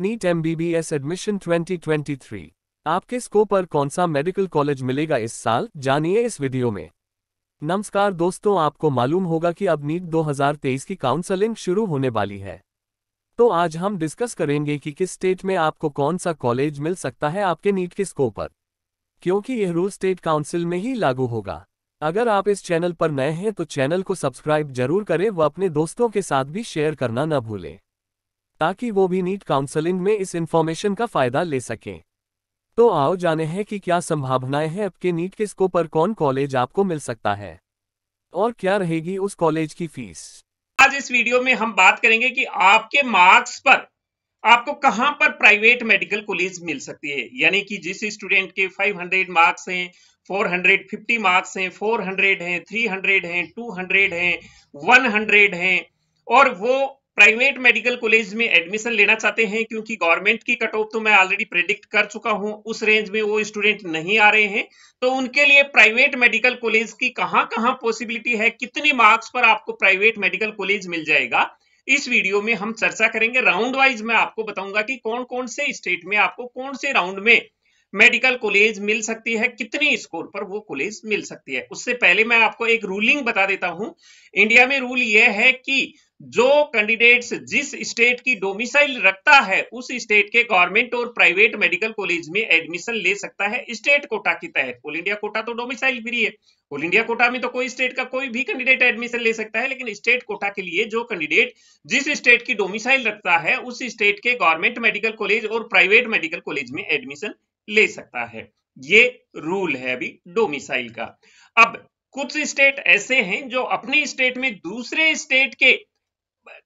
NEET MBBS admission 2023 आपके scope पर कौन सा मेडिकल कॉलेज मिलेगा इस साल जानिए इस वीडियो में नमस्कार दोस्तों आपको मालूम होगा कि अब नीट 2023 की काउंसलिंग शुरू होने वाली है तो आज हम डिस्कस करेंगे कि किस स्टेट में आपको कौन सा कॉलेज मिल सकता है आपके नीट के स्कोप पर क्योंकि यह रूल स्टेट काउंसिल में ही लागू होगा अगर आप इस चैनल पर नए हैं तो चैनल को सब्सक्राइब जरूर करें व अपने दोस्तों के साथ भी शेयर करना न भूलें ताकि वो भी नीट काउंसलिंग में इस इन्फॉर्मेशन का फायदा ले सकें तो आओ जाने हैं कि क्या संभावनाएं हैं आपके नीट के स्कोप पर कौन कॉलेज आपको मिल सकता है और क्या रहेगी उस कॉलेज की फीस आज इस वीडियो में हम बात करेंगे कि आपके मार्क्स पर आपको कहां पर प्राइवेट मेडिकल कॉलेज मिल सकती है यानी कि जिस स्टूडेंट के 500 मार्क्स हैं 450 मार्क्स हैं 400 हैं 300 हैं 200 हैं 100 हैं और वो प्राइवेट मेडिकल कॉलेज में एडमिशन लेना चाहते हैं क्योंकि गवर्नमेंट की कट ऑफ तो मैं ऑलरेडी प्रेडिक्ट कर चुका हूं उस रेंज में वो स्टूडेंट नहीं आ रहे हैं तो उनके लिए प्राइवेट मेडिकल कॉलेज की कहां कहां पॉसिबिलिटी है कितने मार्क्स पर आपको प्राइवेट मेडिकल कॉलेज मिल जाएगा इस वीडियो में हम चर्चा करेंगे राउंड वाइज मैं आपको बताऊंगा कि कौन कौन से स्टेट में आपको कौन से राउंड में मेडिकल कॉलेज मिल सकती है कितने स्कोर पर वो कॉलेज मिल सकती है उससे पहले मैं आपको एक रूलिंग बता देता हूं इंडिया में रूल यह है कि जो कैंडिडेट्स जिस स्टेट की डोमिसाइल रखता है उस स्टेट के गवर्नमेंट और प्राइवेट मेडिकल कॉलेज में एडमिशन ले सकता है स्टेट कोटा के तहत ऑल इंडिया कोटा तो डोमिसाइल फ्री है ऑल इंडिया कोटा में तो कोई स्टेट का कोई भी कैंडिडेट एडमिशन ले सकता है लेकिन स्टेट कोटा के लिए जो कैंडिडेट जिस स्टेट की डोमिसाइल रखता है उस स्टेट के गवर्नमेंट मेडिकल कॉलेज और प्राइवेट मेडिकल कॉलेज में एडमिशन ले सकता है ये रूल है अभी डोमिसाइल का अब कुछ स्टेट ऐसे हैं जो अपने स्टेट में दूसरे स्टेट के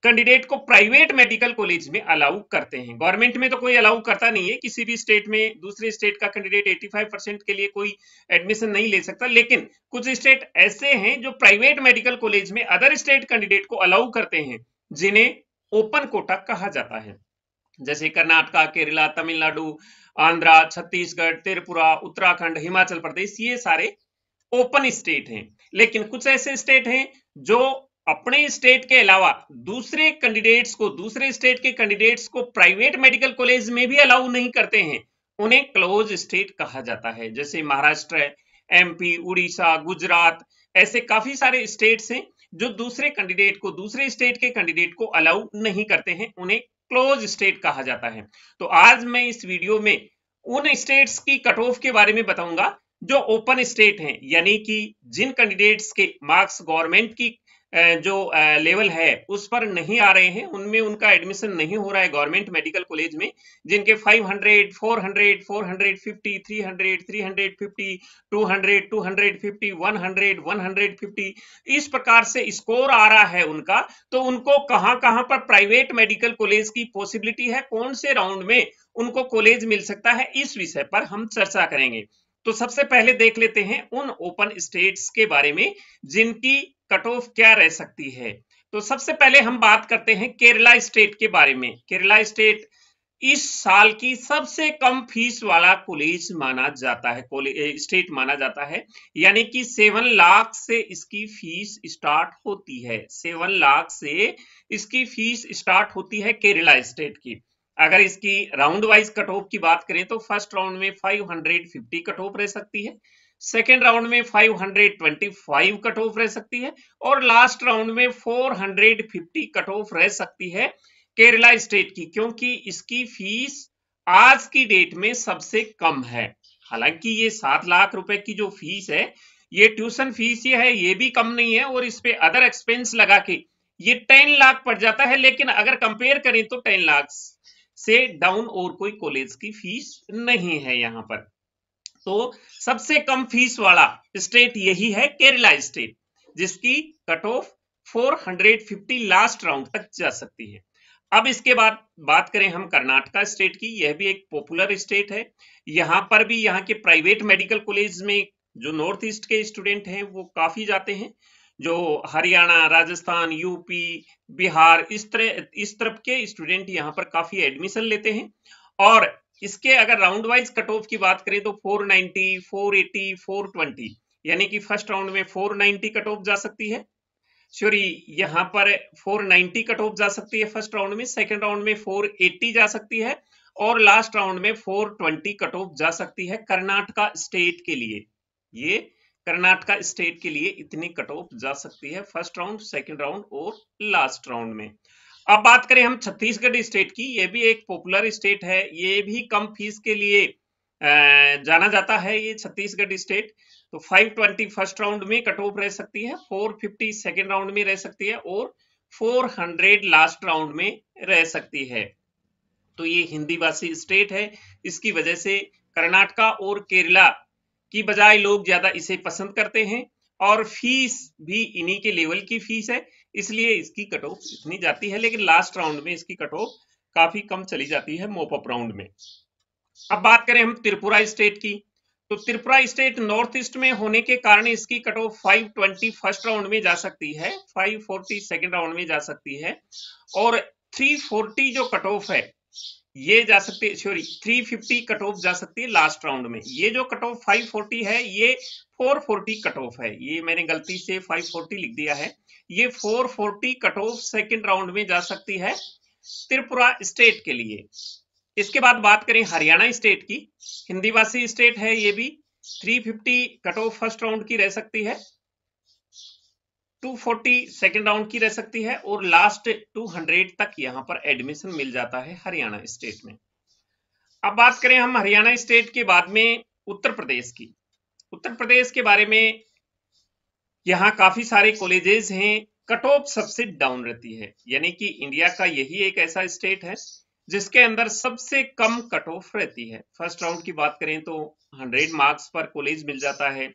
कैंडिडेट को प्राइवेट मेडिकल कॉलेज में अलाउ करते हैं गवर्नमेंट में तो कोई अलाउ करता नहीं है किसी भी स्टेट में दूसरे स्टेट का कैंडिडेट 85 परसेंट के लिए कोई एडमिशन नहीं ले सकता लेकिन कुछ स्टेट ऐसे हैं जो प्राइवेट मेडिकल कॉलेज में अदर स्टेट कैंडिडेट को अलाउ करते हैं जिन्हें ओपन कोटा कहा जाता है जैसे कर्नाटका केरला तमिलनाडु आंध्रा छत्तीसगढ़ त्रिपुरा उत्तराखंड हिमाचल प्रदेश ये सारे ओपन स्टेट हैं लेकिन कुछ ऐसे स्टेट हैं जो अपने स्टेट के अलावा दूसरे कैंडिडेट्स को दूसरे स्टेट के कैंडिडेट्स को प्राइवेट मेडिकल कॉलेज में भी अलाउ नहीं करते हैं उन्हें क्लोज स्टेट कहा जाता है जैसे महाराष्ट्र एमपी उड़ीसा गुजरात ऐसे काफी सारे स्टेट्स हैं जो दूसरे कैंडिडेट को दूसरे स्टेट के कैंडिडेट को अलाउ नहीं करते हैं उन्हें क्लोज स्टेट कहा जाता है तो आज मैं इस वीडियो में उन स्टेट्स की कट ऑफ के बारे में बताऊंगा जो ओपन स्टेट हैं यानी कि जिन कैंडिडेट्स के मार्क्स गवर्नमेंट की जो लेवल है उस पर नहीं आ रहे हैं उनमें उनका एडमिशन नहीं हो रहा है गवर्नमेंट मेडिकल कॉलेज में जिनके 500, 400, 450, 300, 350, 200, 250, 100, 150 इस प्रकार से स्कोर आ रहा है उनका तो उनको कहां कहां पर प्राइवेट मेडिकल कॉलेज की पॉसिबिलिटी है कौन से राउंड में उनको कॉलेज मिल सकता है इस विषय पर हम चर्चा करेंगे तो सबसे पहले देख लेते हैं उन ओपन स्टेट्स के बारे में जिनकी कट ऑफ क्या रह सकती है तो सबसे पहले हम बात करते हैं केरला स्टेट के बारे में केरला स्टेट इस साल की सबसे कम फीस वाला कॉलेज माना जाता है स्टेट माना जाता है यानी कि सेवन लाख से इसकी फीस स्टार्ट होती है सेवन लाख से इसकी फीस स्टार्ट होती है केरला स्टेट की अगर इसकी राउंड वाइज कट ऑफ की बात करें तो फर्स्ट राउंड में 550 कट ऑफ रह सकती है सेकेंड राउंड में 525 कट ऑफ रह सकती है और लास्ट राउंड में 450 कट ऑफ रह सकती है केरला स्टेट की क्योंकि इसकी फीस आज की डेट में सबसे कम है हालांकि ये सात लाख रुपए की जो फीस है ये ट्यूशन फीस ये है ये भी कम नहीं है और इस पे अदर एक्सपेंस लगा के ये टेन लाख पड़ जाता है लेकिन अगर कंपेयर करें तो टेन लाख से डाउन और कोई कॉलेज की फीस नहीं है यहाँ पर तो सबसे कम फीस वाला स्टेट यही है केरला स्टेट जिसकी कट ऑफ 450 लास्ट राउंड तक जा सकती है अब इसके बाद बात करें हम कर्नाटका स्टेट की यह भी एक पॉपुलर स्टेट है यहाँ पर भी यहाँ के प्राइवेट मेडिकल कॉलेज में जो नॉर्थ ईस्ट के स्टूडेंट हैं वो काफी जाते हैं जो हरियाणा राजस्थान यूपी बिहार इस तरह इस तरफ के स्टूडेंट यहाँ पर काफी एडमिशन लेते हैं और इसके अगर राउंड वाइज कट ऑफ की बात करें तो 490, 480, 420 यानी कि फर्स्ट राउंड में 490 कट ऑफ जा सकती है सॉरी यहाँ पर 490 कट ऑफ जा सकती है फर्स्ट राउंड में सेकेंड राउंड में 480 जा सकती है और लास्ट राउंड में 420 कट ऑफ जा सकती है कर्नाटका स्टेट के लिए ये कर्नाटका स्टेट के लिए इतनी कट ऑफ जा सकती है फर्स्ट राउंड सेकंड राउंड और लास्ट राउंड में अब बात करें हम छत्तीसगढ़ स्टेट की ये भी एक पॉपुलर स्टेट है ये भी कम फीस के लिए जाना जाता है ये छत्तीसगढ़ स्टेट तो 520 फर्स्ट राउंड में कट ऑफ रह सकती है 450 सेकेंड राउंड में रह सकती है और 400 लास्ट राउंड में रह सकती है तो ये हिंदी भाषी स्टेट है इसकी वजह से कर्नाटका और केरला की बजाय लोग ज्यादा इसे पसंद करते हैं और फीस भी इन्हीं के लेवल की फीस है इसलिए इसकी कट ऑफ इतनी जाती है लेकिन लास्ट राउंड में इसकी कट ऑफ काफी कम चली जाती है मोपअप राउंड में अब बात करें हम त्रिपुरा स्टेट की तो त्रिपुरा स्टेट नॉर्थ ईस्ट में होने के कारण इसकी cut off five twenty first round में जा सकती है फाइव फोर्टी सेकेंड राउंड में जा सकती है और थ्री फोर्टी जो कट ऑफ है ये जा सकती है सॉरी फिफ्टी कट ऑफ जा सकती है लास्ट राउंड में ये जो कट ऑफ फाइव फोर्टी है ये फोर फोर्टी कट ऑफ है ये मैंने गलती से फाइव फोर्टी लिख दिया है ये four forty cut off second round में जा सकती है त्रिपुरा स्टेट के लिए इसके बाद बात करें हरियाणा स्टेट की हिंदी भाषी स्टेट है ये भी three fifty cut off first round की रह सकती है 240 सेकंड राउंड की रह सकती है और लास्ट 200 तक यहां पर एडमिशन मिल जाता है हरियाणा स्टेट में अब बात करें हम हरियाणा स्टेट के बाद में उत्तर प्रदेश की उत्तर प्रदेश के बारे में यहां काफी सारे कॉलेजेस हैं कट ऑफ सबसे डाउन रहती है यानी कि इंडिया का यही एक ऐसा स्टेट है जिसके अंदर सबसे कम कट ऑफ रहती है फर्स्ट राउंड की बात करें तो हंड्रेड मार्क्स पर कॉलेज मिल जाता है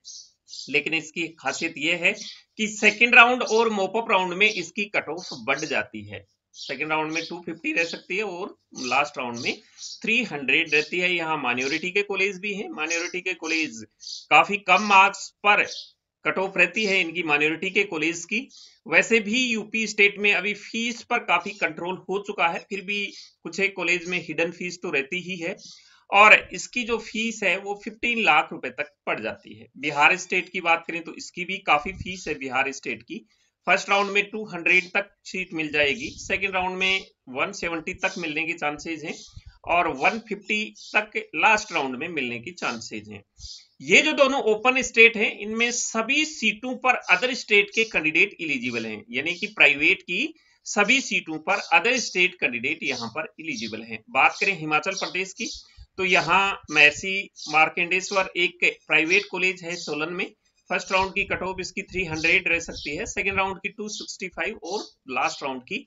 लेकिन इसकी खासियत यह है कि सेकेंड राउंड और मोपअप राउंड में इसकी कट ऑफ बढ़ जाती है सेकेंड राउंड में 250 रह सकती है और लास्ट राउंड में 300 रहती है यहाँ माइनोरिटी के कॉलेज भी हैं माइनोरिटी के कॉलेज काफी कम मार्क्स पर कट ऑफ रहती है इनकी माइनोरिटी के कॉलेज की वैसे भी यूपी स्टेट में अभी फीस पर काफी कंट्रोल हो चुका है फिर भी कुछ एक कॉलेज में हिडन फीस तो रहती ही है और इसकी जो फीस है वो 15 लाख रुपए तक पड़ जाती है बिहार स्टेट की बात करें तो इसकी भी काफी फीस है बिहार स्टेट की फर्स्ट राउंड में 200 तक सीट मिल जाएगी सेकंड राउंड में 170 तक मिलने के चांसेज हैं और 150 तक लास्ट राउंड में मिलने की चांसेज हैं ये जो दोनों ओपन स्टेट हैं इनमें सभी सीटों पर अदर स्टेट के कैंडिडेट इलिजिबल हैं यानी कि प्राइवेट की सभी सीटों पर अदर स्टेट कैंडिडेट यहाँ पर इलिजिबल हैं बात करें हिमाचल प्रदेश की तो यहाँ महर्षि मार्केंडेश्वर एक प्राइवेट कॉलेज है सोलन में फर्स्ट राउंड की कट ऑफ इसकी 300 रह सकती है सेकेंड राउंड की 265 और लास्ट राउंड की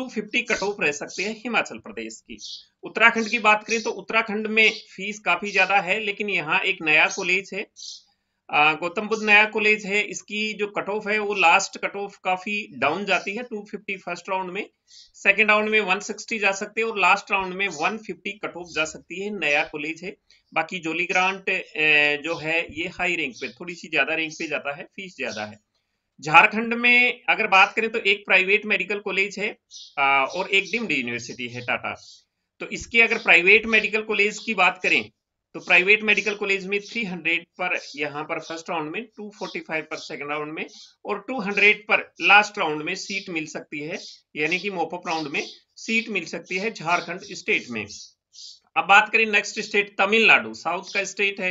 250 कट ऑफ रह सकती है हिमाचल प्रदेश की उत्तराखंड की बात करें तो उत्तराखंड में फीस काफी ज्यादा है लेकिन यहाँ एक नया कॉलेज है गौतम बुद्ध नया कॉलेज है इसकी जो कट ऑफ है वो लास्ट कट ऑफ काफी डाउन जाती है 250 फर्स्ट राउंड में सेकंड राउंड में 160 जा सकते हैं और लास्ट राउंड में 150 कट ऑफ जा सकती है नया कॉलेज है बाकी जोली ग्रांट जो है ये हाई रैंक पे थोड़ी सी ज्यादा रैंक पे जाता है फीस ज्यादा है झारखंड में अगर बात करें तो एक प्राइवेट मेडिकल कॉलेज है और एक डिम्ड यूनिवर्सिटी है टाटा तो इसकी अगर प्राइवेट मेडिकल कॉलेज की बात करें तो प्राइवेट मेडिकल कॉलेज में 300 पर यहाँ पर फर्स्ट राउंड में 245 पर सेकंड राउंड में और 200 पर लास्ट राउंड में सीट मिल सकती है यानी कि मोपअप राउंड में सीट मिल सकती है झारखंड स्टेट में अब बात करें नेक्स्ट स्टेट तमिलनाडु साउथ का स्टेट है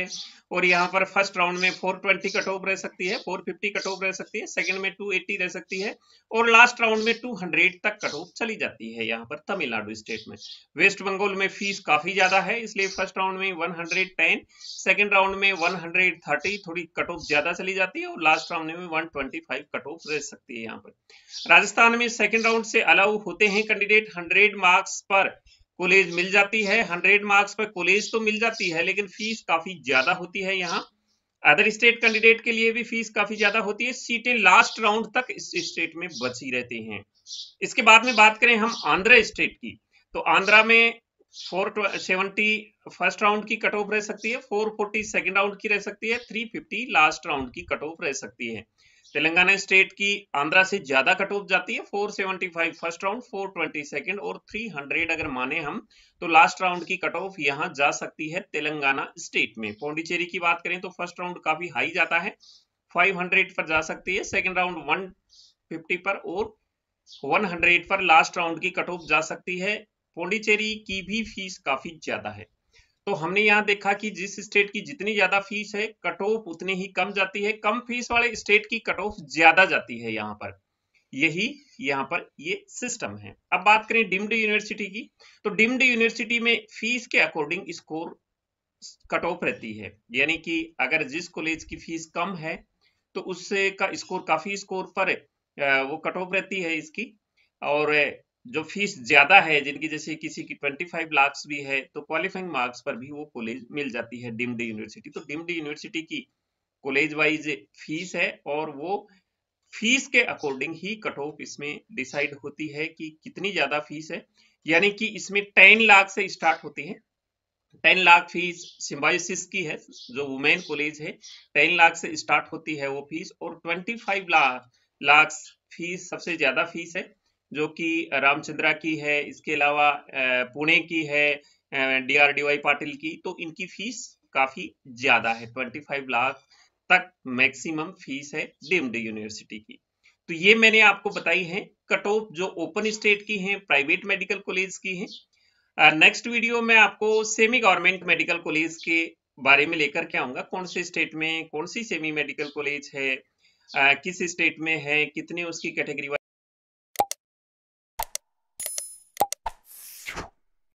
और यहाँ पर फर्स्ट राउंड में 420 कट ऑफ रह सकती है 450 कट ऑफ रह सकती है सेकंड में 280 रह सकती है और लास्ट राउंड में 200 तक कट ऑफ चली जाती है यहाँ पर तमिलनाडु स्टेट में वेस्ट बंगाल में फीस काफी ज्यादा है इसलिए फर्स्ट राउंड में 110 सेकेंड राउंड में 130 थोड़ी कट ऑफ ज्यादा चली जाती है और लास्ट राउंड में 125 कट ऑफ रह सकती है यहाँ पर राजस्थान में सेकेंड राउंड से अलाउ होते हैं कैंडिडेट हंड्रेड मार्क्स पर कॉलेज मिल जाती है हंड्रेड मार्क्स पर कॉलेज तो मिल जाती है लेकिन फीस काफी ज्यादा होती है यहाँ अदर स्टेट कैंडिडेट के लिए भी फीस काफी ज्यादा होती है सीटें लास्ट राउंड तक इस स्टेट में बची रहती हैं इसके बाद में बात करें हम आंध्र स्टेट की तो आंध्रा में फोर सेवेंटी फर्स्ट राउंड की कट ऑफ रह सकती है फोर फोर्टी सेकेंड राउंड की रह सकती है थ्री फिफ्टी लास्ट राउंड की कट ऑफ रह सकती है तेलंगाना स्टेट की आंध्रा से ज्यादा कट ऑफ जाती है 475 फर्स्ट राउंड 420 सेकंड और 300 अगर माने हम तो लास्ट राउंड की कट ऑफ यहाँ जा सकती है तेलंगाना स्टेट में पौंडीचेरी की बात करें तो फर्स्ट राउंड काफी हाई जाता है 500 पर जा सकती है सेकंड राउंड 150 पर और 100 पर लास्ट राउंड की कट ऑफ जा सकती है पौंडीचेरी की भी फीस काफी ज्यादा है तो हमने यहाँ देखा कि जिस स्टेट की जितनी ज्यादा फीस है कट ऑफ उतनी ही कम जाती है कम फीस वाले स्टेट की कट ऑफ ज्यादा जाती है यहाँ पर यही यहाँ पर ये सिस्टम है अब बात करें डिम्ड यूनिवर्सिटी की तो डिम्ड यूनिवर्सिटी में फीस के अकॉर्डिंग स्कोर कट ऑफ रहती है यानी कि अगर जिस कॉलेज की फीस कम है तो उससे का स्कोर काफी स्कोर पर वो कट ऑफ रहती है इसकी और जो फीस ज्यादा है जिनकी जैसे किसी की 25 लाख भी है तो क्वालिफाइंग मार्क्स पर भी वो कॉलेज मिल जाती है डीम्ड यूनिवर्सिटी तो डीम्ड यूनिवर्सिटी की कॉलेज वाइज फीस है और वो फीस के अकॉर्डिंग ही कट ऑफ इसमें डिसाइड होती है कि कितनी ज्यादा फीस है यानी कि इसमें टेन लाख से स्टार्ट होती है टेन लाख फीस सिम्बाइसिस की है जो वुमेन कॉलेज है टेन लाख से स्टार्ट होती है वो फीस और twenty five lakh lakh fees सबसे ज्यादा फीस है जो कि रामचंद्रा की है इसके अलावा पुणे की है D R D Y Patil की तो इनकी फीस काफी ज्यादा है 25 लाख तक मैक्सिमम फीस है डीम्ड यूनिवर्सिटी की तो ये मैंने आपको बताई है कट ऑफ जो ओपन स्टेट की है प्राइवेट मेडिकल कॉलेज की है नेक्स्ट वीडियो में आपको सेमी गवर्नमेंट मेडिकल कॉलेज के बारे में लेकर के आऊंगा कौन से स्टेट में कौन सी सेमी मेडिकल कॉलेज है आ, किस स्टेट में है कितने उसकी कैटेगरी